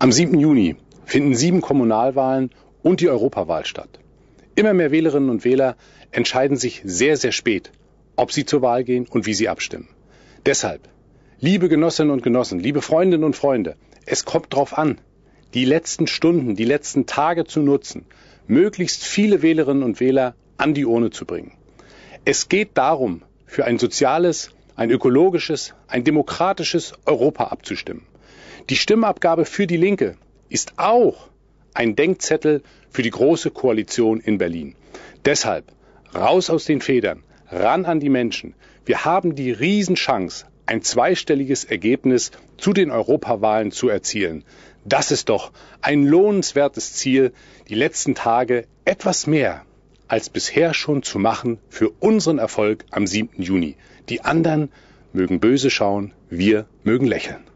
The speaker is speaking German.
Am 7. Juni finden sieben Kommunalwahlen und die Europawahl statt. Immer mehr Wählerinnen und Wähler entscheiden sich sehr, sehr spät, ob sie zur Wahl gehen und wie sie abstimmen. Deshalb, liebe Genossinnen und Genossen, liebe Freundinnen und Freunde, es kommt darauf an, die letzten Stunden, die letzten Tage zu nutzen, möglichst viele Wählerinnen und Wähler an die Urne zu bringen. Es geht darum, für ein soziales, ein ökologisches, ein demokratisches Europa abzustimmen. Die Stimmabgabe für die Linke ist auch ein Denkzettel für die große Koalition in Berlin. Deshalb raus aus den Federn, ran an die Menschen. Wir haben die Riesenchance, ein zweistelliges Ergebnis zu den Europawahlen zu erzielen. Das ist doch ein lohnenswertes Ziel, die letzten Tage etwas mehr als bisher schon zu machen für unseren Erfolg am 7. Juni. Die anderen mögen böse schauen, wir mögen lächeln.